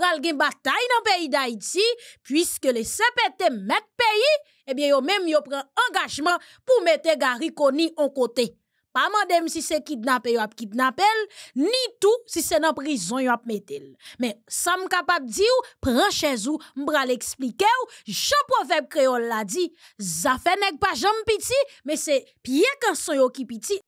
pral bataille dans le pays d'Haïti puisque les CPT met pays et bien yo même yo un engagement pour mettre Gary Koni en côté pas même si c'est kidnappé e ou kidnappé, ni tout si c'est dans prison ou Mais ça capable di ou, prends chez vous, m'bra l'expliquer jean j'en proverbe créole la dit, ça fait pas jamais pitié, mais c'est pied quand son yo qui pitié.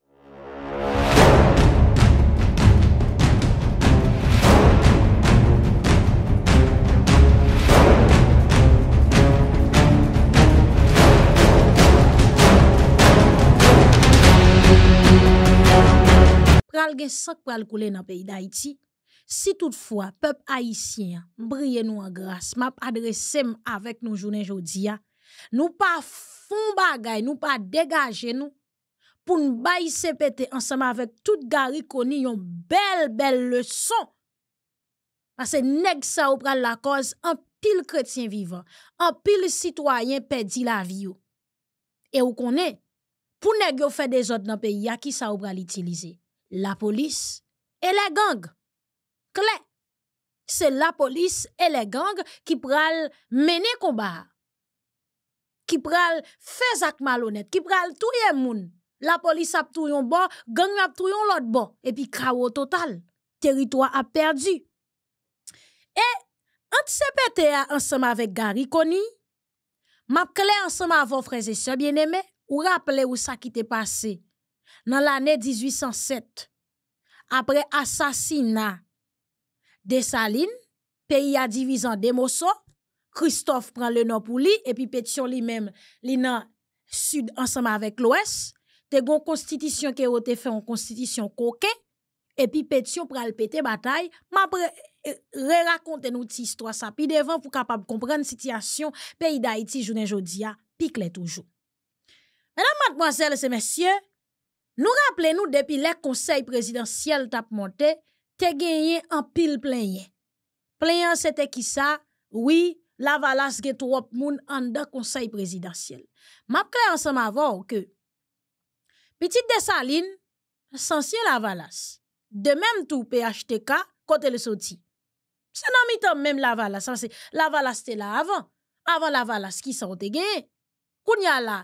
pays d'Haïti. Si toutefois, peuple haïtien, brille nous en grâce, m'ap adresse avec nous journées jodia, nous pas font bagay, nous pas dégager nous, pour nous baisse péter ensemble avec toute gari connu une belle belle leçon. Parce que sa ou pral la cause, un pile chrétien vivant, un pile citoyen perdi la vie Et ou connaît pour neg yo des autres dans le pays, y qui sa ou pral l'utiliser la police et les gangs. c'est la police et les gangs qui pral mener combat. Qui pral faire zak malhonnête, qui pral yé moun. La police a tout yon bon, gang a yon l'autre bon. Et puis, chaos total. Territoire a perdu. Et, entre CPTA ensemble avec Gary Koni, m'a clé ensemble avec vos frères et sœurs bien-aimés, ou rappelez ou ça qui t'est passé dans l'année 1807, après assassinat de Saline, pays a divisé en deux Christophe prend le nom pour lui, et puis Pétion lui-même, lui nan sud ensemble avec l'ouest, te gon constitution qui a été fait en constitution coquet, et puis Pétion prend le pété bataille, ma pre, euh, raconte nous histoire ça, puis devant pour capable comprendre situation, pays d'Haïti, journée jodia, pique les toujours. Mesdames, mademoiselles et messieurs, nous rappelons nou depi les conseil présidentiel tap monté, te gagné an pile plein. plein c'était qui ki oui, la valas get trop moun Conseil dans le Conseil Map Je ensemble que que petite de Saline, sansye la valasse. de même tout PHTK côté le soti. Se dans mitan même la valas, c'est la valas était la avant. Avant, la valas ki sa te genyen. la,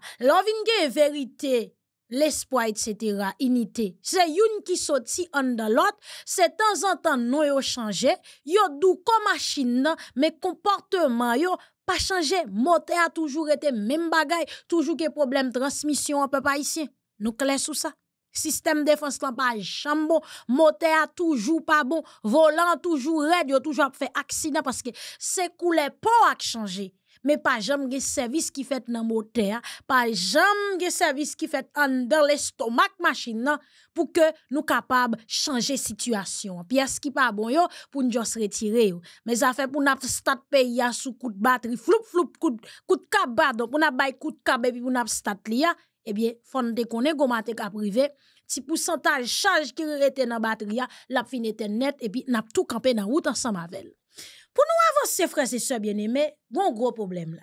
l'espoir, etc., unité. C'est une qui sorti en dans l'autre, c'est temps en temps non yo changé, yo dou comme machine, mais comportement yo pas changé, moteur a toujours été même bagaille, toujours que problème transmission un peu pas ici. Nous clair sous ça. Système défense n'a pas jambon, moteur toujours pas bon, volant toujours raide, a toujours fait accident parce que c'est couler pas changer mais pas jamais de service qui fait dans moteur, pas jamais de service qui fait dans l'estomac machine pour que nous capables changer situation. Puis ce qui pas bon yo pour nous se retirer. Mais ça fait pour nous stat pays sous coup de batterie, floup floup coup coup de cabade, donc pour a bay coup de et puis pour nous stat l'IA. eh bien connait go comment t'es privé si pourcentage charge qui resté dans batterie l'a fin net et puis n'a tout campé dans route ensemble avec. Pour nous avancer, frères et sœurs bien-aimés, bon gros problème là.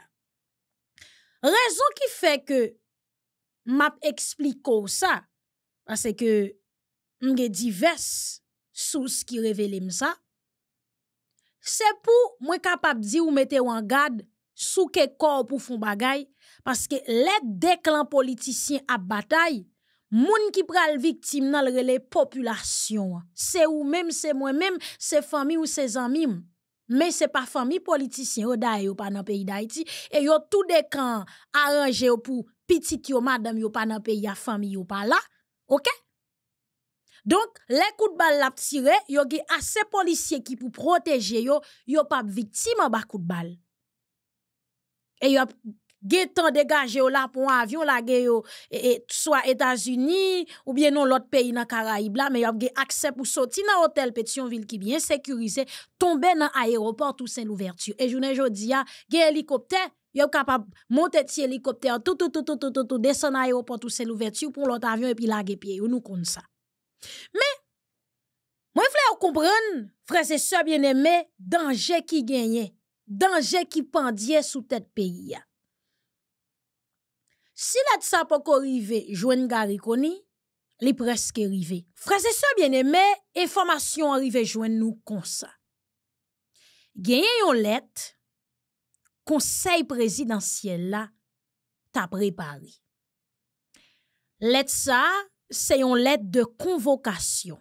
Raison qui fait que m'a m'explique ça, parce que m'a diverses sources qui révèlent ça, c'est pour moi capable de dire ou mettre en garde sous quel corps pour faire bagay, parce que les déclins politiciens à bataille, Moun qui pral victime dans les populations, C'est ou même, c'est moi même, c'est famille ou c'est amis. Mais ce n'est pas famille politicien politiciens qui ou pas dans le pays d'Haïti. Et yon tout des camps arrangés pour petit yon madame ou pas dans le pays, famille ou pas là. Ok? Donc, les coups de balle la tiré, y a assez policiers qui pour protéger ne sont pas victime en bas coups de balle. Et ont Gétan dégagé ou la pour avion la geyo, soit États-Unis ou bien non l'autre pays dans Caraïbes là mais y a accès pour sortir dans hôtel Petionville qui bien sécurisé tomber dans aéroport tout saint l'ouverture et journée jodi a gen hélicoptère y a capable monter ti hélicoptère tout tout tout tout tout tout, à aéroport tout saint l'ouverture pour l'autre avion et puis la pied nous comme ça mais moi frère ou comprendre frères et sœurs bien-aimés danger qui gagnait danger qui pendait sous tête pays ya. Si la sa pas arrivé, joine Gary Koni, li presque arrivé. Frère, et bien aimé, information arrivée joine nous comme ça. Gagné yon lettre conseil présidentiel là t'a préparé. Lettre ça, c'est une lettre de convocation.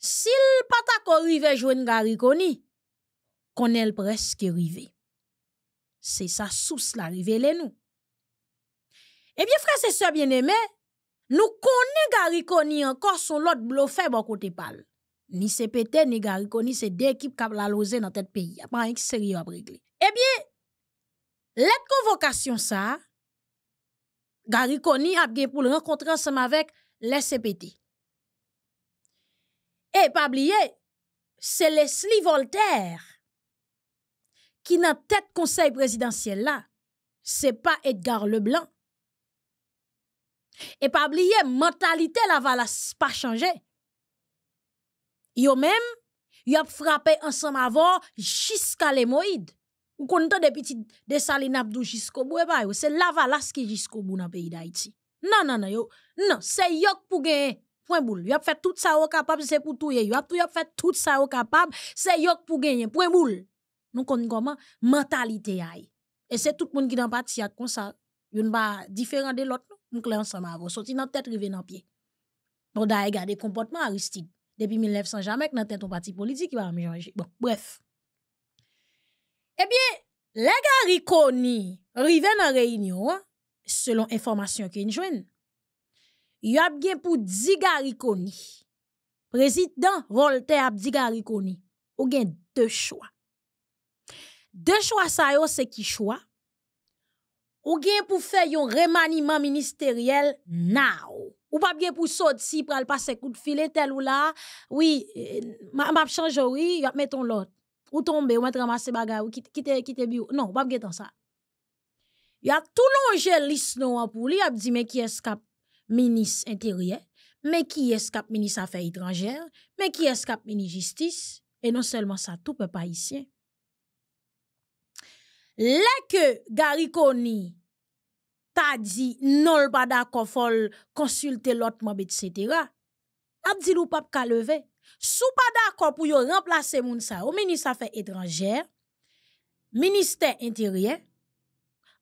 S'il pas t'a arrivé joine Gary Koni, qu'on presque arrivé c'est sa source la révélé nous. Eh bien, frères et sœurs bien-aimés, nous connaissons Gariconi encore son lot bluffé au côté pal. Ni CPT, ni Gariconi c'est deux équipes qui la loser dans ce pays. Il n'y pas sérieux à régler. Eh bien, la convocation ça, Gariconi a bien pour rencontrer ensemble avec les CPT. Et pas oublier, c'est Leslie Voltaire qui n'a tête conseil présidentiel là, c'est pas Edgar Leblanc. Et pas oublier, mentalité la n'a pas changé. Yo même, yo a frappé ensemble avant jusqu'à l'hémoïde. Ou qu'on entend des de Salina abdou jusqu'au bout, bah c'est la valas qui jusqu'au bout dans le pays d'Haïti. Non, non, non, non, c'est yok pour gagner. Point boule. Ils a fait tout ça au capable, c'est pour tout. Ils a fait tout ça au capable, c'est yok pour gagner. Point boule nous connaissons comment mentalité aille. Et c'est tout le monde qui dans parti comme ça, yon pas différent de l'autre, nous là ensemble avant, sorti dans tête rivé dans pied. bon d'ailleurs garder comportement Aristide depuis 1900 jamais que dans tête un parti politique qui va changer. Bon, bref. Eh bien, les gars Riconi rivé dans réunion selon information qu'ils joignent. Il y a bien pour 10 Président Voltaire Abdi Il Ou a deux choix. Deux choix ça yo c'est qui choix Ou bien pour faire un remaniement ministériel now ou pas bien pour sortir si, aller passer coup de filet tel ou là oui eh, m'a, ma change oui y a l'autre ou tomber ou mettre les bagarre ou quitter te bureau non pas faire dans ça y a tout liste l'histoire pour lui a dit mais qui est cap ministre intérieur mais qui est cap ministre affaires étrangères mais qui est cap ministre justice et non seulement ça tout peuple haïtien Là que Garikoni ta dit nol pa d'accord kofol konsulte lotman bet setera, A dit ka leve. Sou pa d'accord pour pou yo remplacer moun sa des Ministre étrangères, Étrangère, ministère intérieur,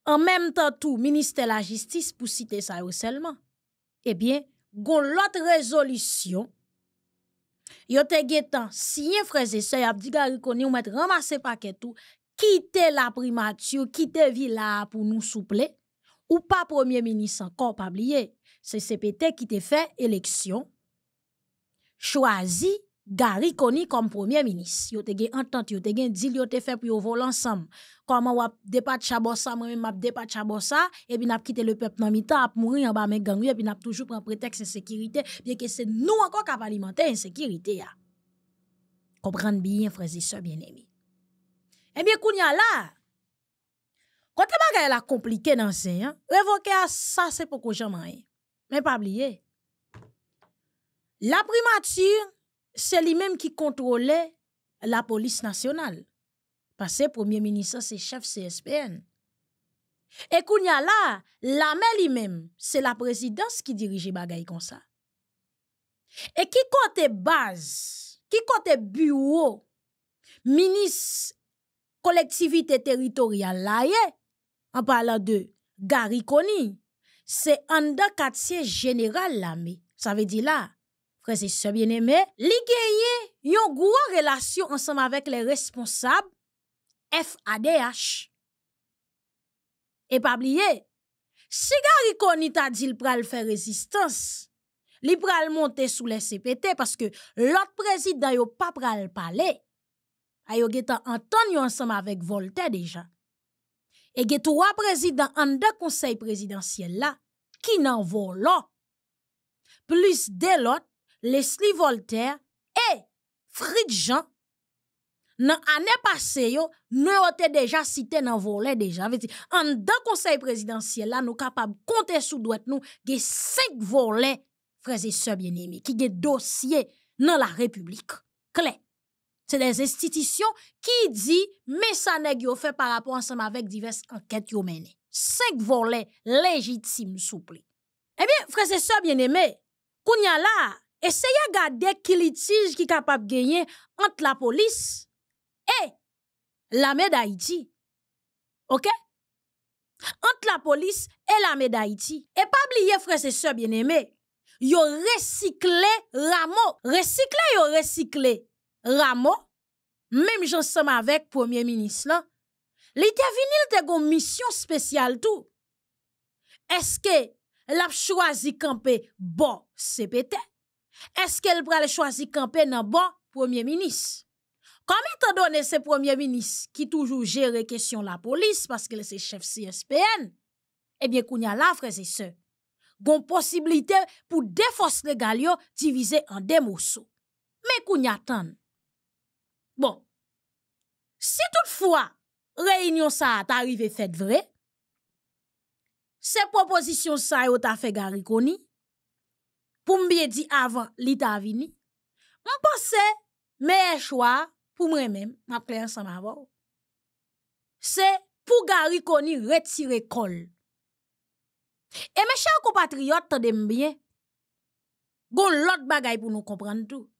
en même temps tout ministère la Justice pour citer ça seulement, selman. Eh bien, gon lot résolution, yo te getan yon freze se yap di gari koni ou met paquet tout quitter la primature, quitter ville pour nous soupler, ou pas premier ministre encore, pas oublié, c'est CPT qui a fait élection, choisi Gary Kony comme premier ministre. Yo te gen entente, yo te gen deal, yo te fait pour yo voler ensemble. Comment wap dépat chabosa, moi même départ de Chabossa, et puis nap quitté le peuple dans mi-temps, ap mourir en bas mais gangue, et puis nap toujours prendre prétexte de bien que c'est nous encore qui avons alimenté l'insécurité. Comprendre bien, frères et sœurs bien-aimés. Eh bien, Kounia, là, quand tu la compliqué dans ce a à ça, c'est pour Mais pas oublier. La primature, c'est lui-même qui contrôlait la police nationale. Parce que premier ministre, c'est chef CSPN. Et Kounia, là, la même lui-même, c'est la présidence qui dirige bagaille comme ça. Et qui côté base, qui côté bureau, ministre collectivité territoriale là en parlant de Gariconi, c'est un quartier général là ça veut dire là frère c'est bien-aimé, li ont une grosse relation ensemble avec les responsables FADH. Et pas oublier, si Gariconi t'a dit faire résistance, il pral monter sous les CPT parce que l'autre président n'a pas pral parler a getan ensemble avec Voltaire déjà. Et ge trois présidents en deux conseils présidentiels là, qui n'en volent. Plus de l'autre, Leslie Voltaire et Fritz Jean, nan année passée yo, nous yote déjà cité nan volet déjà. En deux conseils présidentiels là, nous capables compter sous doit nous, ge cinq volets, frères et sœurs bien-aimés, qui ge dossier dans la République. clé c'est des institutions qui dit mais ça n'est pas fait par rapport ensemble avec diverses enquêtes ont menées. Cinq volets légitimes plaît. Eh bien, frères et sœurs bien-aimés, a là, essayez de garder qui litige qui capable de gagner entre la police et l'armée d'Haïti. OK Entre la police et l'armée d'Haïti. Et pas oublier frères et sœurs bien-aimés, yo recyclé rameaux. recyclé yo recyclé Ramo, même j'en somme avec Premier ministre là, li te mission spéciale tout. Est-ce que l'a choisi camper bon CPT? Est-ce qu'elle pral choisi camper dans bon Premier ministre? Comme étant donné ce Premier ministre qui toujours gère question la police parce qu'il est chef CSPN, eh bien, qu'on y a là, frères et sœurs, gon possibilité pour les galio diviser en deux morceaux. Mais qu'on y attend. Bon. Si toutefois, réunion ça t'arrive arrivé, fait vrai, ces propositions ça yon t'a fait Koni, pour me dire avant, li t'a vini, m'pense, meilleur choix, pour moi même, ma ensemble avant, c'est pour Koni retirer col. Et mes chers compatriotes, t'en bien, gon l'autre bagay pour nous comprendre tout.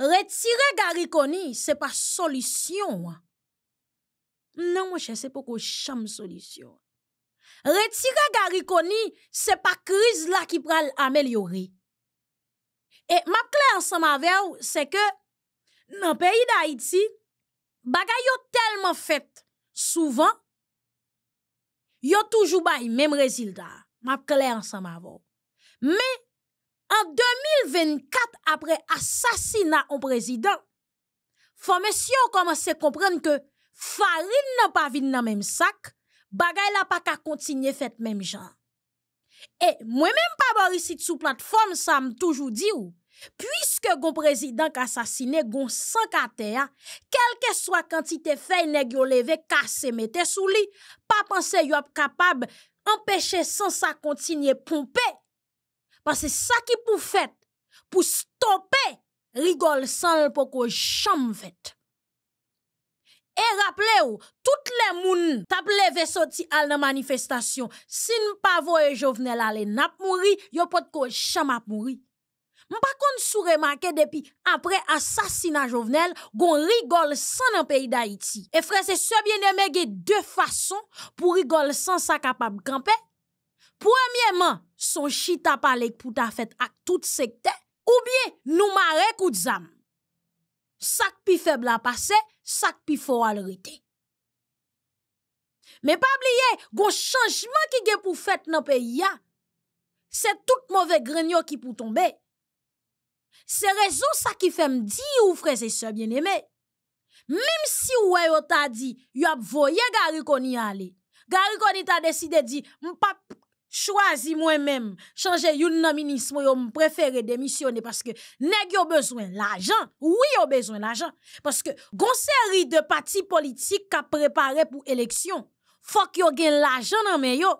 Retirer Gariconi c'est ce n'est pas solution. Hein. Non, mon cher, c'est pas pas solution. Retirer Gariconi c'est ce n'est pas crise là qui peut améliorer. Et ma clé ensemble avec c'est que dans le pays d'Haïti, choses sont tellement fait souvent, yo toujours bay même résultat. Ma clé ensemble avec vous. Mais, en 2024, après assassinat au président, faut monsieur commencer à comprendre que farine n'a pas vu dans même sac, ne la pas qu'à continuer fait même genre. Et, moi-même pas ici sous plateforme, ça me toujours dit ou, puisque gon président qu'assassiné, assassiné sang sans terre, quelle que soit quantité fait, nèg yon levé, se sous lit, pas penser est capable empêcher sans ça continuer pomper parce que ça qui pour fait, pour stopper rigole sans pour que jamais Et rappelez-vous, toutes les moun qui levé sorti à la manifestation. Si nous pas voyé Jovenel aller n'a pas yo pot ko jamais mouri. M'pa kon sou remarqué depuis après assassinat Jovenel, gon rigole sans dans pays d'Haïti. Et frère, c'est ce bien-aimé deux façons pour rigole sans ça capable camper. premye man, son chi ta palek pou ta fet ak tout sekte, ou bie nou marek ou dzam. Sak pi febla pase, sak pi fowal rite. Me pab liye, gwo chanjman ki ge pou fet nan pe ya, se tout mowe grenyo ki pou tombe. Se rezon sa ki fem di ou freze se bieneme. Mim si wè yo ta di, yo ap voye gari koni ale. Gari koni ta deside di, mpap, Chwazi mwen menm, chanje youn nan minis mwen yo mprefere demisyone paske neg yo bezwen lajan, ou yo bezwen lajan. Paske gonseri de pati politik ka prepare pou eleksyon, fok yo gen lajan nan men yo.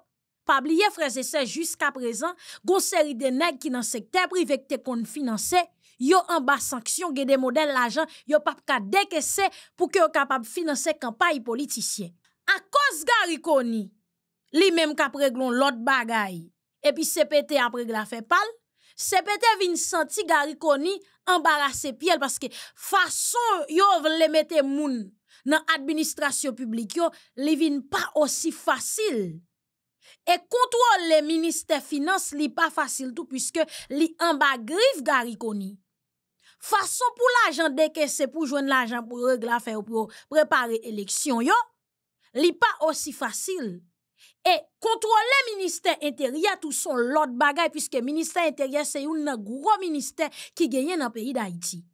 Pabliye freze se jusqu aprezan, gonseri de neg ki nan sektepri vek te kon finanse, yo anba sanksyon gen de model lajan, yo pap ka deke se pou ki yo kapab finanse kampaye politisyen. A kos ga rikoni? Li même kap reglon lot bagay. c'est pété après la fe pal. c'est vin senti gari koni embarrassé piel parce que façon yo vle mette moun nan administration publique yo, li vin pas aussi facile et contrôle le minister finance li pas facile tout puisque li en grif gari koni. Façon pou l'argent de pour pou l'argent pour régler regla pour ou pou yo, li pas aussi facile et contrôler ministère intérieur tout son lot bagaille puisque le ministère intérieur c'est un gros ministère qui gagne dans pays d'Haïti.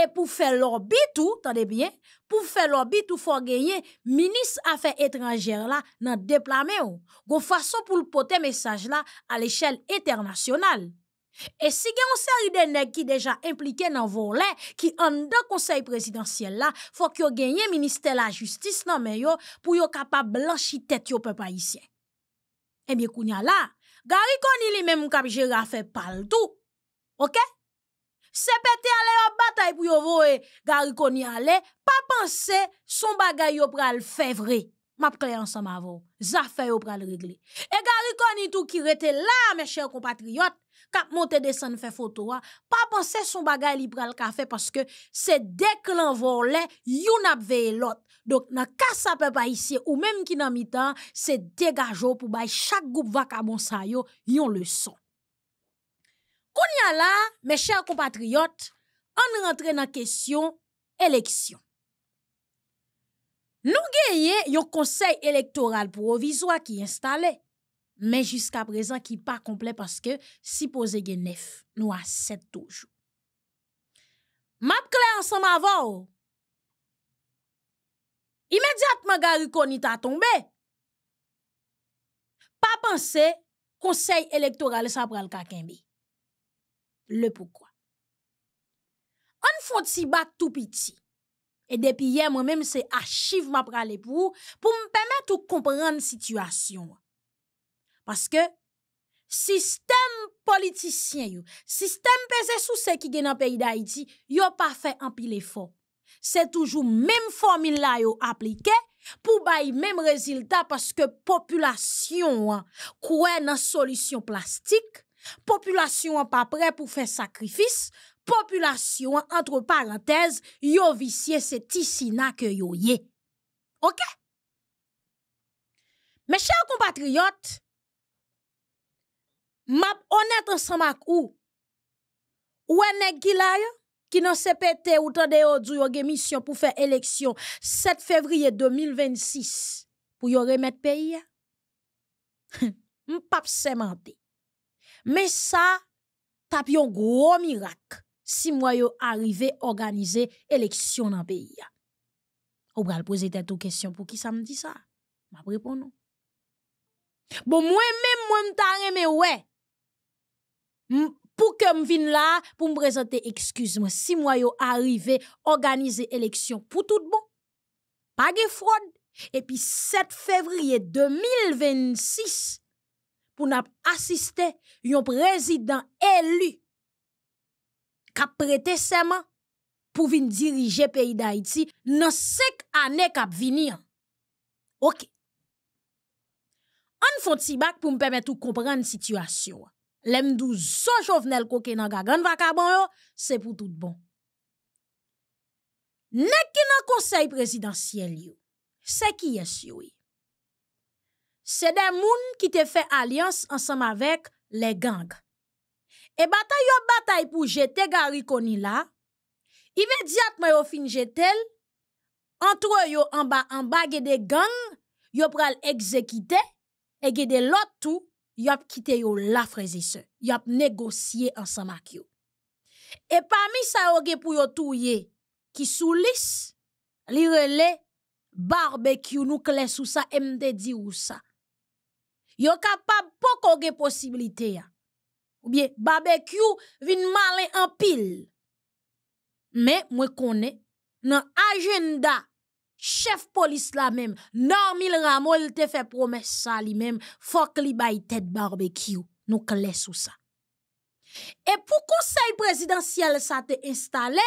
Et pour faire l'orbit, tout, tendez bien, pour faire l'orbit, il faut gagner ministre affaires étrangères là dans déplamé déploiement. Go façon pour le porter message à l'échelle internationale. E si gen yon seri dene ki deja implike nan volen ki an da konsey presidansyen la, fok yo genye minister la justis nan men yo pou yo kapap blanchi tet yo pepa isyen. E mi kounya la, gari koni li men mou kapje rafepal tou, ok? Se peti ale yo batay pou yo voe, gari koni ale, pa pense son bagay yo pral fevre, map kli ansan ma vo, zafay yo pral regle. E gari koni tou ki rete la, men chèr kompatriot, Quand monte descend fait photo pas penser son bagay li pral café parce que c'est dès que l'on vole you n'a l'autre donc nan casse à pa ici ou même qui nan mitan c'est dégageo pour bay chaque groupe vacabon sa yo yon leçon Koun y a là mes chers compatriotes on rentre dans question élection nous gagnons un conseil électoral provisoire qui est installé men jiska prezant ki pa komple paske si pose gen nef, nou a set toujou. Map kle ansan ma oh. vò? Imediat ma garu koni ta tombe. Pa panse, konsey elektorale sa pral kakenbe. Le poukwa. An fonte si bat tout piti, e depi ye mwen menm se achiv ma pral epou, pou m pemet ou kompran n situasyon wak. Parce que système politicien, le système pesé sous ce qui est dans le pays d'Haïti, yo pas fait un pile effort. C'est toujours même formule là yo appliquée pour le même résultat parce que population hein, croit dans solution plastique, population pas prêt pour faire sacrifice, population entre parenthèses yo vicié c'est ici na que yo OK? Mes chers compatriotes, Map honnête ensemble avec ou. Ou nèg ki qui ne se pété ou tande mission pour faire élection 7 février 2026 pour yo remettre pays. M'pap Mais ça tap un gros miracle si moi yo arrivé organiser élection dans pays. Ou pral poser tête questions pour qui ça me dit ça? M'a répondu. Bon moi même moi m'ta ouais pour que je vienne là, pour me présenter, excuse-moi, si moi yo arrivé, organiser élection pour tout bon, pas de fraude. Et puis 7 février 2026, pour nous assister un président élu qui a prêté pour venir diriger le pays d'Haïti dans 5 années qui venir. OK. On un petit bac pour me permettre de comprendre la situation. lemdou son chovnel koke nan gagand vakabon yo, se pou tout bon. Nek ki nan konsey presidansyel yo, se ki yes yoi. E? Se den moun ki te fe alians ansam avek le gang. E bata yo bata pou jete gari koni la, imediat mayo fin jetel, antwe yo anba anba gede gang, yo pral ekzekite, e gede lotou, Yop ap kite la freze se, négocié ap negosye Et parmi yo. Et parmi sa yon ge pou qui touye, ki sou lis, li rele, barbecue nou ou sa, emde di ou sa. Yo kapab poko ge posibilite ya. Ou bien barbecue vin malen en pile. Mais mwen kone, nan agenda Chef polis la mèm, normil ramo, il te fè promè sa li mèm, fòk li bayi tèd barbekyou, nou kèlè sou sa. E pou konsey presidansyèl sa te installè,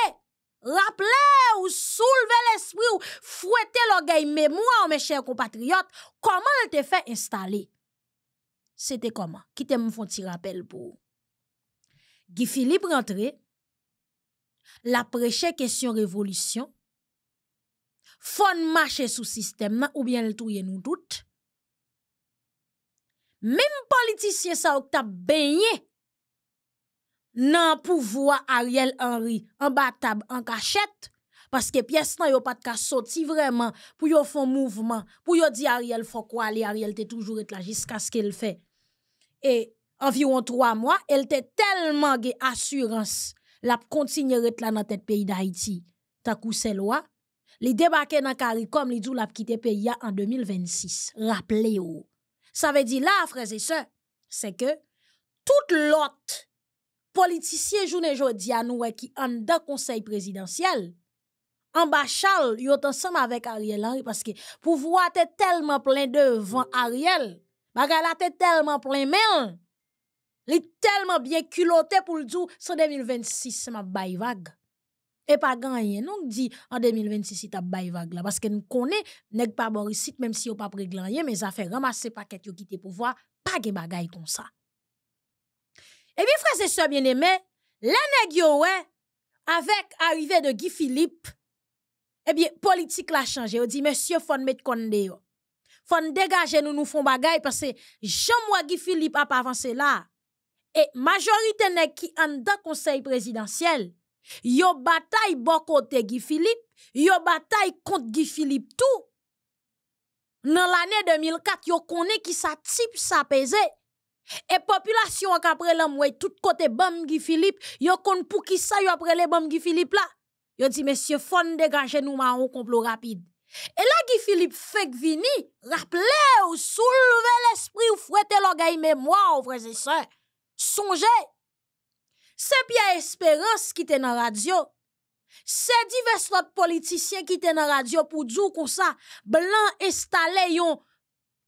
rappelè ou soulvè l'esprit ou fwète lo gèy mèmouan, mè chèr kompatriot, koman il te fè installè? Sè te koman? Kite mwen fòn ti rappel pou. Guy Philippe rentre, la preche kèsyon révolution, fon marcher sous système ou bien le touye nous doute. Même politicien ça ou ta nan pouvoir Ariel Henry en table, en cachette. Parce que pièce nan a pas de ka sorti vraiment pour yo font mouvement, pour yo dit Ariel faut quoi aller, Ariel te toujours là jusqu'à ce qu'elle fait. Et environ e, trois mois, elle était tellement ge assurance la continuerait là dans tête pays d'Haïti. Ta kou loi. Li débarqué dans Karikom, li djou la pkite pays en 2026. Rappelez-vous. Ça veut dire là, frères et sœurs, c'est que toute l'autre politicien journée jodi anouwe ki en en conseil présidentiel, en bas chal, yot ensemble avec Ariel Henry, que pouvoir pouvoir tellement tellement plein vent, Ariel, tellement la te tellement plein men, li tellement bien pour pou l'djou, c'est 2026 ma bay et pas gagné. Donc dit en 2026 il t'a bail vague là parce que nous connaît n'est pas bon même si on pas rien mais ça fait ramasser paquet qui quitter pouvoir pas de bagaille comme ça. Et bien frères et sœurs bien-aimés, la nèg ouais avec arrivée de Guy Philippe eh bien politique la changé. On dit monsieur faut mettre condé yo. Faut dégager nous nous font bagaille parce que Jean-Moi Guy Philippe a pas avancé là. Et majorité nèg qui en dans conseil présidentiel Yo bataille bon côté Guy Philippe, yo bataille contre Guy Philippe tout. Dans l'année 2004, yo connaît qui sa type sa pesé. Et population après l'homme tout côté bam Guy Philippe, yo pour qui ça yo après les bam Guy Philippe là. Yo dit monsieur fon dégager nous un complot rapide. Et là Guy Philippe fait vini, rappelez ou soulever l'esprit ou fouetter l'orgueil mémoire frères et sœurs. Songez c'est bien Espérance qui était dans la radio. C'est divers autres politiciens qui étaient dans la radio pour dire comme ça, blanc installé yon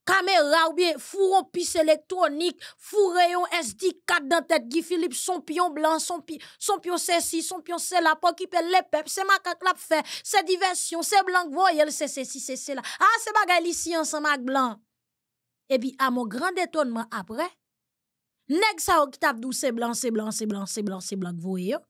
caméra ou bien fourron pisse électronique, fouron SD4 dans tête Guy Philippe, son pion blanc, son, son pion ceci, son pion là, pour qui pèle les peuples, c'est ma la fait, c'est diversion, c'est blanc, voyez, c'est ceci, c'est cela. Ah, c'est bagay ici ensemble avec blanc. Et puis, à mon grand étonnement après, Neg sa o kitap dousè blan, sè blan, sè blan, sè blan, sè blan,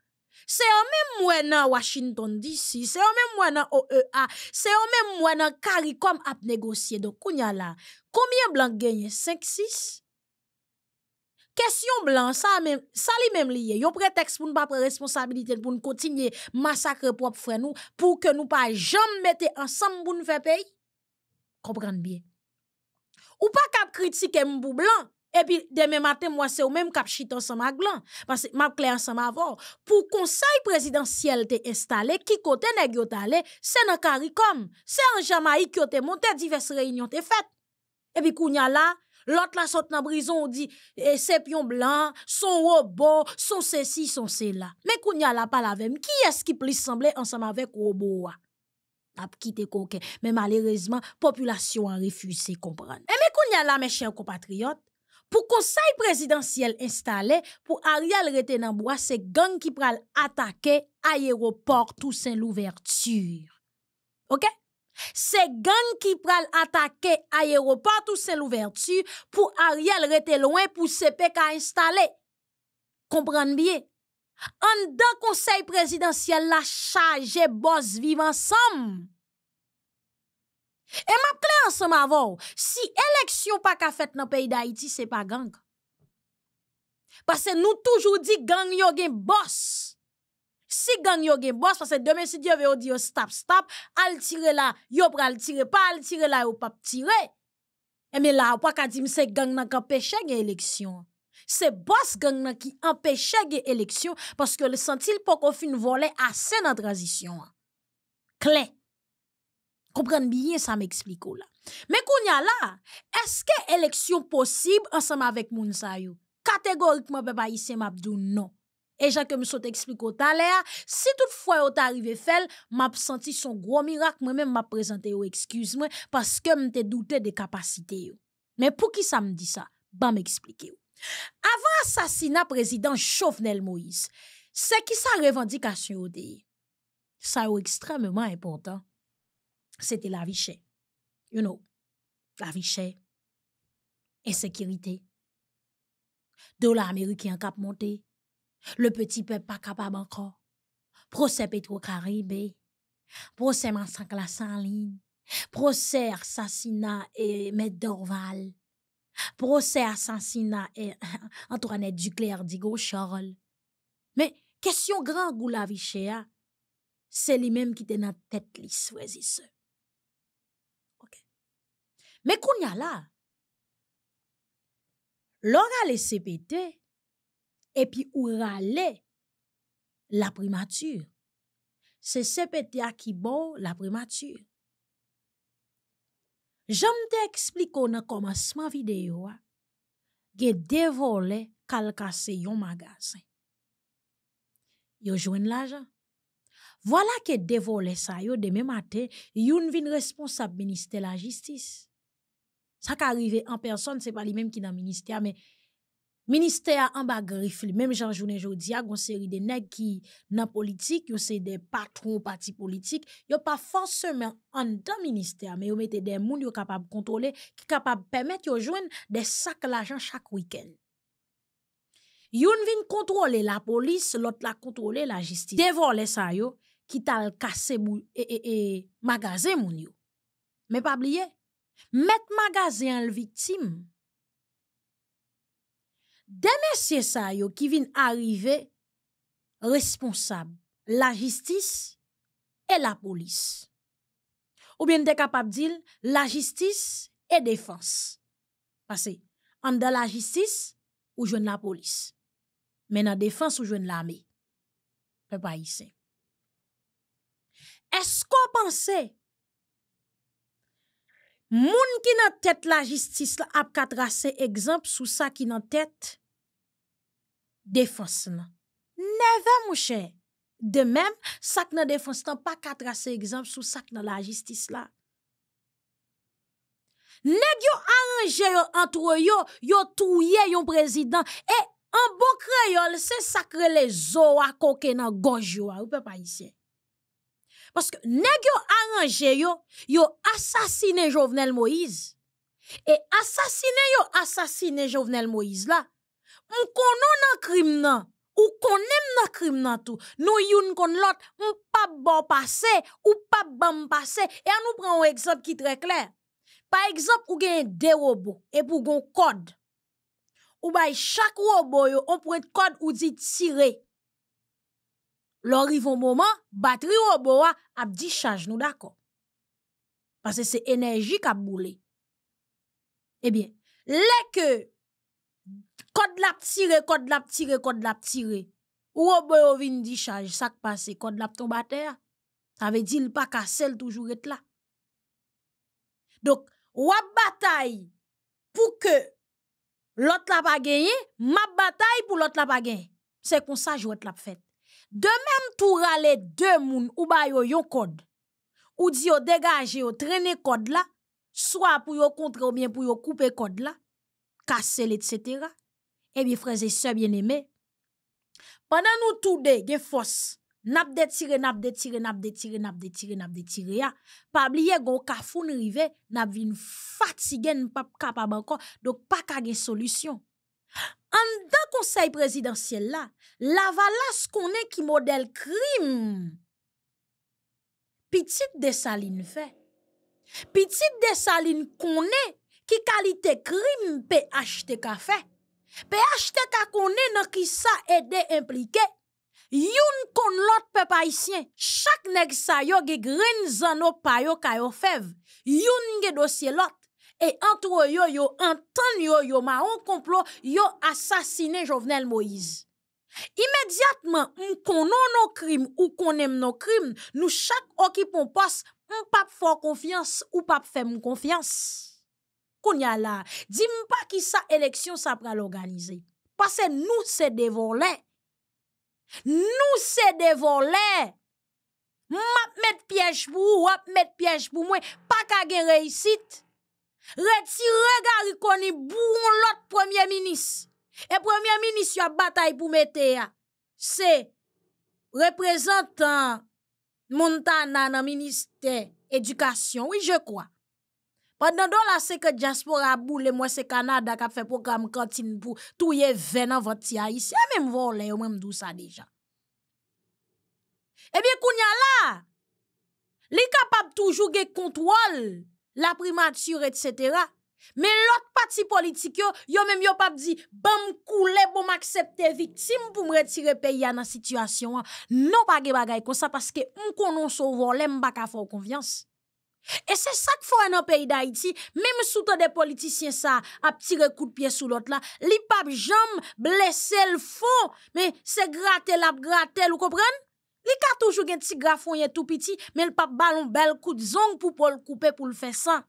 se e mè mwen nan Washington DC, se mè mwen nan OEA, se mè mwen nan Karikom ap negosye, do kounyala, koumye blan genye 5-6? Kesyon blan, sa li mèm liye, yo pretext pou n pa pre responsabilite pou n koutinye masakre pwap fwen nou, pou ke nou pa jom mette ansam pou n fe pey? Komprenn biye. Ou pa kap kritike m pou blan, Et puis, demain matin, moi, c'est au même cap chit ensemble à glan. Parce que ma clé ensemble avoir Pour conseil présidentiel te installé, qui côté ne gyo c'est dans CARICOM. C'est en Jamaïque qui te monté, diverses réunions te faites. Et puis, kounyala là, l'autre la sort dans prison, on dit, eh, c'est pion blanc, son robot, son ceci, son cela. Mais kounyala là, pas la même. Qui est-ce qui plus semble ensemble avec robot? n'a quitté coquet. Mais malheureusement, population a refusé comprendre. Et mais kounyala là, mes chers compatriotes, pour conseil présidentiel installé, pour Ariel c'est c'est gang qui pral attaquer aéroport Toussaint Louverture. Ok? C'est gang qui pral attaquer aéroport Toussaint Louverture pour Ariel loin pour CPK installé comprendre bien? En dan conseil présidentiel, la charge boss vivant ensemble. Et m'a clé ensemble avant si élection pas ka fait nan pays d'Haïti, c'est pas gang. parce que nous toujours dit gang yo gen boss. Si gang yo gen boss, parce que demain, si Dieu veut dire stop stop al tire là, yo pral tire pas al tire la, yo tirer. tire. Eh, mais la, pas a dire c'est gang nan ka peche gen élection. Se boss gang nan ki empèche gen parce que le sentil pou kon fin vole asè en transition. Clair. Comprendre bien ça m'explique là. Mais qu'on y a là, est-ce que élection possible ensemble avec moun yo? Catégoriquement pas y m'a non. Et j'ai que me saute tout à l'heure, si toutefois yon t'arrive je m'a senti son gros miracle, moi-même m'a présenté excuse moi parce que m'te douté de capacité Mais pour qui ça me dit ça? Je m'explique yo. Avant assassinat président Chauvenel Moïse, c'est qui sa revendication Ça est extrêmement important. Sete la vichè. You know, la vichè. Ensekirite. Do la Amerikè an kap monte. Le peti pep pa kapab anka. Pro se petou karibè. Pro se mansak la sanline. Pro se asasina e med dorval. Pro se asasina e antoranè dukler di go charol. Men, kesyon gran gou la vichè a. Se li mem ki te nan tèt lis wèzi se. Mè koun ya la, lor alè CPT, epi ou ralè la primatur. Se CPT a ki bo la primatur. Jom te ekspliko nan komasman videyo a, ge devole kalkase yon magasen. Yo jwen la jan. Vola ke devole sa yo de mè mate, yon vin responsab meniste la jistis. Ça qui arrive en personne, ce n'est pas lui-même qui est dans le ministère, mais ministère en bas griffe, même Jean Jounet a une série de nègres qui dans politique, yo c'est des patrons partis politiques, sont pas forcément en dans ministère, mais ont mettez des gens capables capable contrôler, qui de permettre yo joindre des sacs l'argent chaque week-end. Ils viennent contrôler la police, l'autre la contrôler la justice. Dévoler ça yo, qui t'a cassé et, et, et magasin moun Mais pas oublier, Met magazyen l'viktim. Deme siye sa yo ki vin arrive responsab. La jistis e la polis. Ou bien de kapab dil la jistis e defans. Pase, an de la jistis ou jwen la polis. Men a defans ou jwen la mi. Pe pa yise. Esko panse... Moun ki nan tèt la jistis la ap kat rase egzamp sou sa ki nan tèt, defanse nan. Neve mouche, de mem, sa ki nan defanse nan pa kat rase egzamp sou sa ki nan la jistis la. Neg yo aranje yo antro yo, yo touye yon prezident, e an bokre yo lese sakre le zo wa koke nan goj yo wa, ou pe pa isye. Parce que vous gens arrangé, yo, yo assassiné Jovenel Moïse. Et assassiné, yo assassiné Jovenel Moïse. là. connaît nan crime nan. Ou connaît nan crime tout. Nous yon kon lot, on pas bon passé ou pas bon passé. Et nous prenons un exemple qui très clair. Par exemple, ou gen deux robots et pour gon code. Ou bay chaque robot on prend code ou dit tirer. L'arrivée au moment, batterie au bois, a dit charge, nous d'accord. Parce que c'est énergie qui a boulé. Eh bien, les que, code la tire, code la tire, code la tire, ou au bois, ou vin dit charge, ça qui passe, code la tombe à terre, ça veut dire pas qu'à celle toujours être là. Donc, ou bataille pour que l'autre la pas gagné, ma bataille pour l'autre la pas gagné. C'est comme ça que je vais être la fête. De menm tou rale de moun ou bayo yon kod, ou di yo degaje yo trene kod la, swa pou yo kontre ou mien pou yo koupe kod la, kasele et cetera, ebi eh freze se bien eme. Panan nou tou de gen fos, nap detire, nap detire, nap detire, nap detire, nap detire ya, pabliye gon ka foun rive, nap vin fatigen pap kapabanko, dok pa kage solusyon. An dan konsey prezidansyel la, la valas konen ki model krim, pitit de salin fe. Pitit de salin konen ki kalite krim pe achte ka fe. Pe achte ka konen nan ki sa ede implike, youn kon lot pe pa isyen. Chak neg sayo ge gren zanou payo kayo fev. Youn nge dosye lot. E an tou yo yo, an tan yo yo, ma an konplo, yo asasine Jovenel Moïse. Imediatman, m konon nou krim ou konem nou krim, nou chak okipon pos, m pap fò konfians ou pap fè m konfians. Konya la, di m pa ki sa eleksyon sa pral organize. Pase nou se devorle. Nou se devorle. M ap met pièj pou ou, ap met pièj pou mwen, pa kage reisit. Reti rega rikoni bou moun lot premier minis. E premier minis yon batay pou mete ya. Se reprezentan moun tan nan minister edukasyon. Oui, je kwa. Pad nan do la se ke diaspora bou, le mwese Kanada kap fe program kantine pou touye venan voti ya. Si a mwen e mwole, yo mwen mdou sa deja. Ebyen kounya la, li kapap toujou ge kontwal. la primatur et setera. Men lot pati politik yo, yo menm yo pap di, ban m koule, ban m aksepte vitim pou m retire pe ya nan sityasyon an. Non pa ge bagay kon sa, paske m konon so volen, m baka fò konvians. E se sak fò en an peyi da iti, menm soute de politisyen sa, ap tire kout piye sou lot la, li pap jam, blese l fò, men se gratel ap gratel, ou kopren? Li ka toujou gen ti tout petit, mais le pape ballon bel coup de zong pour pou le couper pour le faire ça.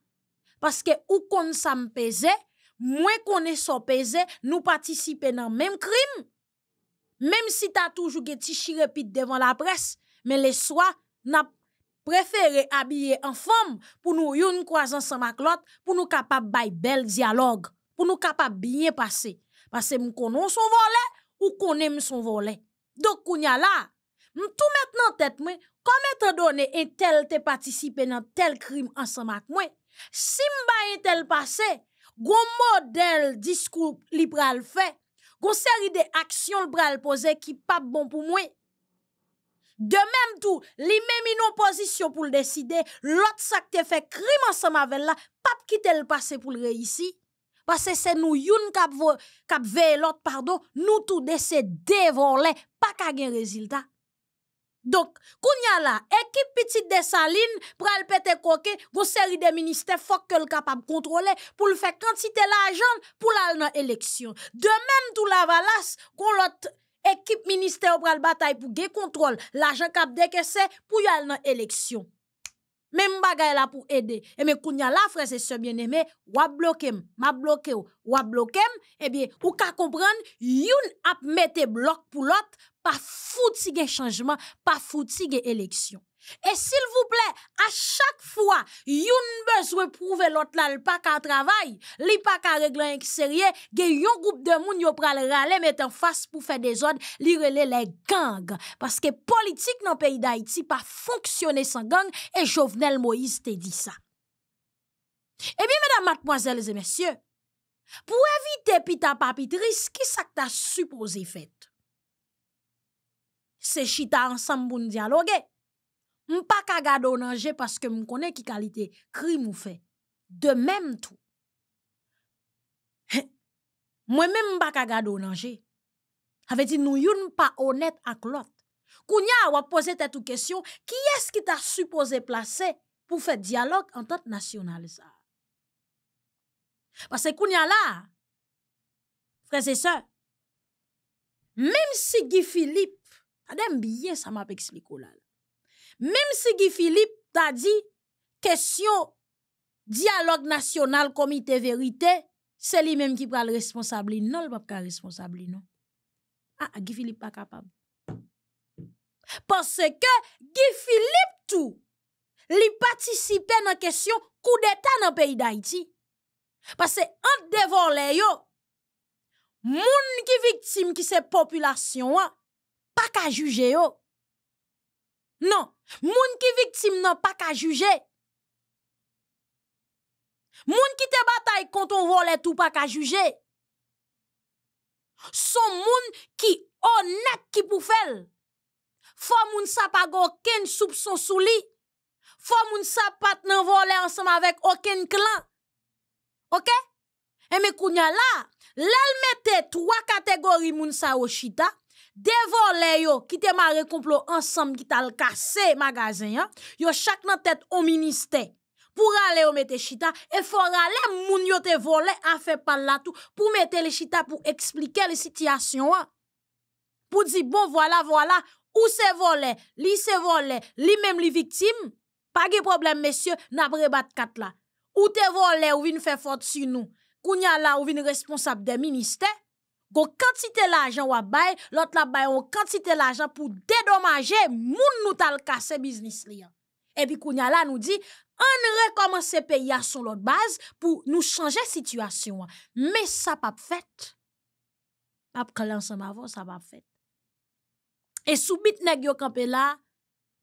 Parce que ou kon sa m'peze, moins qu'on est so nous participer dans même crime. Même si ta toujou toujours ti petit devant la presse, mais les soirs n'a préféré habiller en femme pour nous une croisant sans pour nous capable un bel dialogue, pour nous capable bien passer. Parce que m'konon son volet ou connaissons son volet. Donc, kounya là, M tou mèt nan tèt mwen, komè tè donè en tèl tè patisipè nan tèl krim ansamak mwen, simba en tèl pase, gwo model diskou li pral fè, gwo seri de aksyon li pral pose ki pap bon pou mwen. De mèm tou, li mèm ino pozisyon pou l'deside, lot sak tè fè krim ansamavel la, pap ki tèl pase pou l'reyisi. Pase se nou youn kap ve l'ot pardo, nou tou de se devor lè, pa kagen reziltat. Donk, koun ya la, ekip pitit de salin, pral pete koke, go seri de minister fok ke l kap ap kontrole, pou l fek kantite la ajan pou l al nan eleksyon. De menm tou la valas, kon lot ekip minister ou pral batay pou ge kontrole, la ajan kap deke se pou y al nan eleksyon. Menm bagay la pou ede. Emen koun ya la, frese sebyen eme, wap blokem, ma bloke ou, wap blokem, ebyen, eh ou ka kompran, youn ap mete blok pou lote, pa fouti gen chanjman, pa fouti gen eleksyon. E sil vouple, a chak fwa, yon bezwe prouve lot la lpak a travay, li pak a reglan ek serye, ge yon goup de moun yo pral rale metan fas pou fe de zon, li rele le gang, paske politik nan peyi da iti pa fonksyone san gang, e jovenel Moise te di sa. E eh bi, madame, matmoazel, e zemesye, pou evite pi ta papitris, ki sak ta supose fet? Se chi ta ansan mboun diyaloge, m pa kagado nanje paske m kone ki kalite kri m ou fe. De menm tou. Mwen menm m pa kagado nanje. A ve di nou yon pa onet ak lot. Kounia wap pose tetou kesyon, ki es ki ta suppose place pou fe diyaloge an tot nasyonal sa. Pase kounia la, freze se, menm si gi Filip Adem bien ça m'a expliqué même si Guy Philippe ta dit question dialogue national comité vérité, c'est lui-même qui prend le responsable. non, le pas responsable, non. Ah, ah, Guy Philippe pas capable. Parce que Guy Philippe à li question question coup d'État dans le pays d'Haïti. que entre en les yo, moun qui victime qui se population a, pas qu'à juger yo. Oh. Non, moun ki victime non pas qu'à juger. Moun ki te bataille contre on volet tout pas qu'à juger. Son moun ki honnête qui pou fèl. Faut moun sa pa aucun soupçon sou li. Faut moun sa pat nan volet ensemble avec aucun clan. OK? Et eh, mes kounya là l'el mette trois catégories moun sa au chita. De vole yo, ki te ma rekomplo ansam ki tal kase magazen yo, yo chak nan tet o ministe pou rale yo mete chita, e for rale moun yo te vole a fe pal la tou pou mete le chita pou explike le sityasyon. Pou di bon, voilà, voilà, ou se vole, li se vole, li mem li viktim, pa ge probleme, mesye, nan prebat kat la. Ou te vole ou vin fe fote si nou, kounya la ou vin responsab de ministe, Gon quantité l'argent ou bay, l'autre la bay on quantité l'argent pour dédommager moun nou tal kase business li. Et puis kounya la nous dit on recommence pays à son l'autre base pour nous changer situation. Mais ça pas fait. Pas que ensemble avant ça pas fait. Et soubit nèg yo campé là,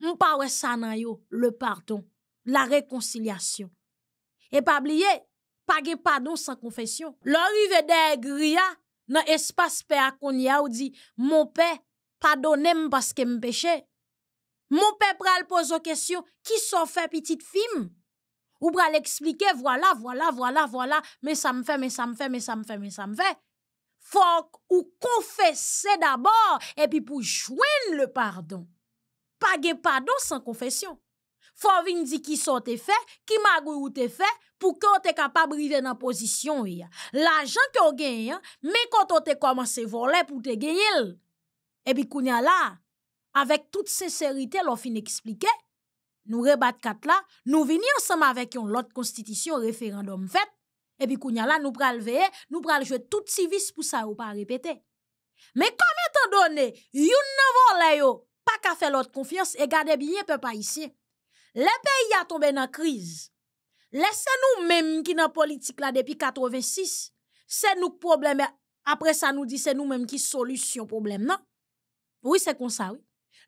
on pas wè ça nan yo, le pardon, la réconciliation. Et pas oublier, pas pardon sans confession. L'arrivée des grillas dans espace père qu'on y a ou dit mon père pardonnez-moi parce que me péché mon père il pose aux question « qui sont fait petite film ou il expliquer voilà voilà voilà voilà mais ça me fait mais ça me fait mais ça me fait mais ça me fait faut ou confesser d'abord et puis pour joindre le pardon pas pardon sans confession faut venir dire qui sont tes faits, qui magou ou tes faits, pour que t'es capable d'arriver dans la position. L'argent qu'on gagne, hein, mais quand on t'es commencé à voler pour te gagner, et eh puis qu'on là, avec toute sincérité, l'on finit expliquer, nous rebattons quatre là, nous venons ensemble avec l'autre autre constitution, référendum fait, et eh puis qu'on là, nous prenons le nous prenons le jouer tout civis pour ça ou pas répéter. Mais comme étant donné, yon ne volé pas qu'à faire l'autre confiance, et gardez bien, peu pas ici. Le pays a tombé dans crise. Laissez-nous même qui dans la politique là depuis 86. C'est nous problème. Après ça, nous dit c'est nous-mêmes qui solution problème, non? Oui, c'est comme ça, oui.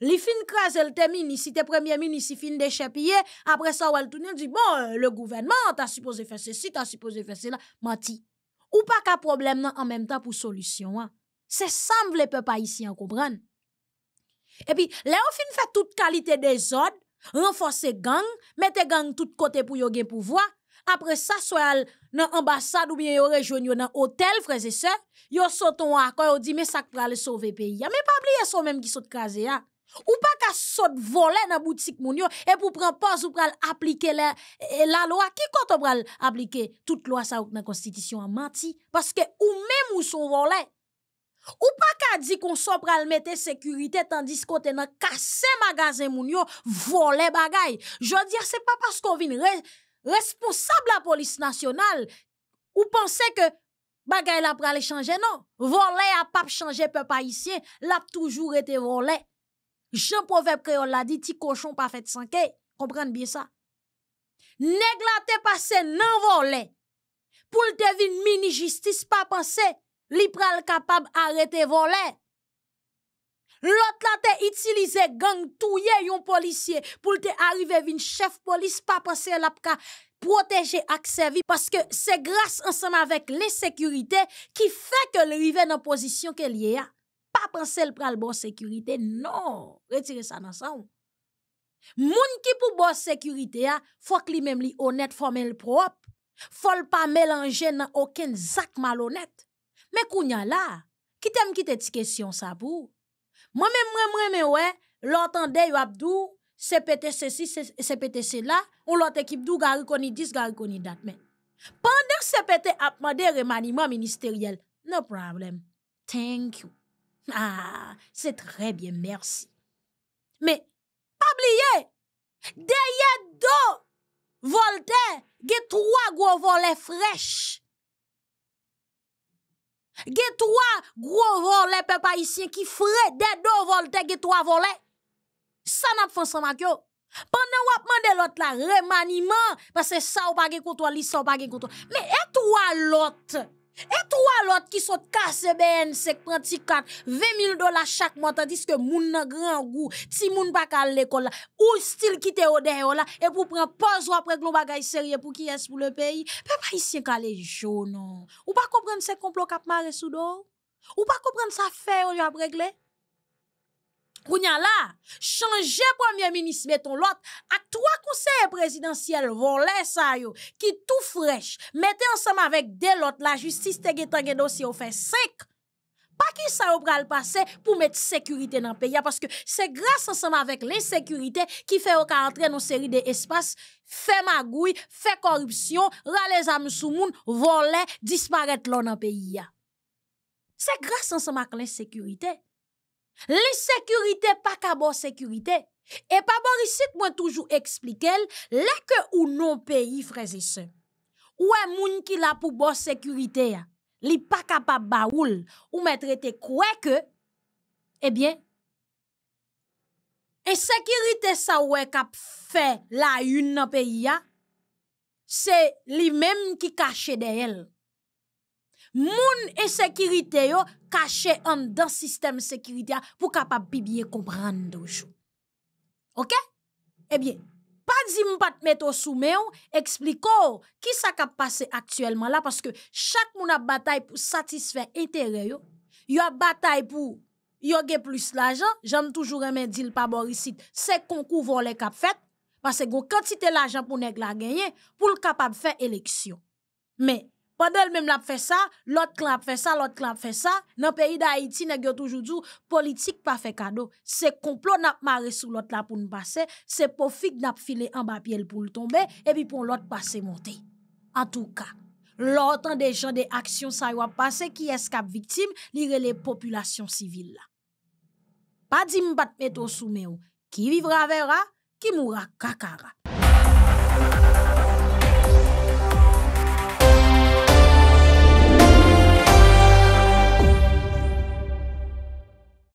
Les fins elle le si es premier ministre, si fin de après ça, le tourne, dit bon, euh, le gouvernement, as supposé faire ceci, as supposé faire cela, menti. Ou pas un problème, non, en même temps pour solution, hein? C'est semble, ici, haïtien, comprendre. Et puis, là, on fait toute qualité des ordres, renforcer gang, mettre gang tout côté pour yo le pouvoir. Après ça, soit dans l'ambassade ou bien yo rejoindre dans l'hôtel, frères et sœurs, yo sauton à quoi yo dit mais ça aller sauver pays. Mais pas oublier son même qui saute crasé ya. Ou pas qu'à saute voler dans boutique moun et pour prendre pause ou pral appliquer la, eh, la loi qui compte pral appliquer toute loi ça dans constitution a menti parce que ou même ou son voler ou pas ka di kon so pral mette sécurité tandis kote nan kase magasin moun yo vole bagay. Jodi dire, pas parce qu'on vient responsable la police nationale ou pense que bagay la pral changer. non. Vole a pas chanje pe pa l'a toujours été volé. Jean proverbe Kreol la dit ti kochon pa sans sanke, comprenez bien ça négliger pas, non voler nan volé. pou mini justice pas penser. li pral kapab arete volen. Lot la te itilize gang touye yon polisye pou te arrive vin chef polis, pa panse l apka proteje aksevi, paske se grase ansem avek le sekurite ki fe ke li rive nan posisyon ke liye ya, pa panse l pral bo sekurite, non, retire sa nan sa ou. Moun ki pou bo sekurite ya, fwa ki li mem li onet fwa men l prop, fwa l pa melange nan oken zak malonet. Me kounya la, kitem kit eti kesyon sa pou. Mwen mwen mwen mwen wè, lotan de yo ap do, sepete se si, sepete se la, ou lotan ki bdo gari koni dis, gari koni dat men. Pandèr sepete ap mwade remanima ministeryel, no problem, thank you. Ha, ah, se trebyen, mersi. Me, pabliye, deye do, volte, ge troa gwo vole fresh. Gè toi gros volets, peuple haïtien, qui ferait des deux volets, gè trois volets. Ça n'a pas fait Pendant yo. Pendant wap mande l'autre la remaniement, parce que ça ou pas gè contrôle, ça ou pas gè toi Mais et toi l'autre? E trwa lot ki sot kase bèn, sek pranti kat, ve mil dola chak mwata diske moun nan gran gou, ti moun baka lèkòl la, ou stil kite o den yo la, e pou pren pozwa prek lò bagay serye pou ki es pou le peyi, pe pa isyen ka le jò non. Ou pa komprenn se komplo kap ma resou do? Ou pa komprenn sa fè o jò ap regle? Kounya changez changer premier ministre mettons l'autre à trois conseillers présidentiels volé ça yo qui tout fraîche. Mettez ensemble avec deux autres la justice t'a gen dossier au fait 5. Pas qui ça au le passer pour mettre sécurité dans pays parce que c'est grâce ensemble avec l'insécurité qui fait au cas entrer dans série d'espaces fait magouille, fait corruption, râler les âmes sous monde, voler, disparaître l'on dans pays C'est grâce ensemble avec l'insécurité. L'insécurité pas qu'à bonne sécurité. Et pas ici. moi toujours expliquer là que ou non pays frères et sœurs. Ouais moun qui la pour bonne sécurité hein, li pas capable baoul ou mettre te croire que eh bien insécurité ça ouais cap fait la une dans pays hein, c'est lui-même qui de elle. Moun e sekirite yo kache an dan sistem sekirite yo pou kapap bibye kompran dojou. Ok? Ebyen, eh pa di mou pat meto soume yo, ekspliko ki sa kap pase aktuelman la, paske chak moun ap batay pou satisfe entere yo, yo ap batay pou yo ge plus lajan, janm toujou remen dil pa borisit, se konkou von le kap fet, paske gwo kantite lajan pou neg la genye, pou l kapap fe eleksyon. Men, Padèl mèm lap fè sa, lot klap fè sa, lot klap fè sa, nan peyi da Haiti nè gyo toujoujou, politik pa fè kado. Se komplo nap mare sou lot la pou n'base, se pofik nap file ambap yel pou l'tombe, epi pou lot pase monte. An tou ka, lot an de jan de aksyon sa yo ap pase ki eskap vitim li re le populasyon sivil la. Padim bat meto sou me ou, ki vivra vera, ki mura kakara.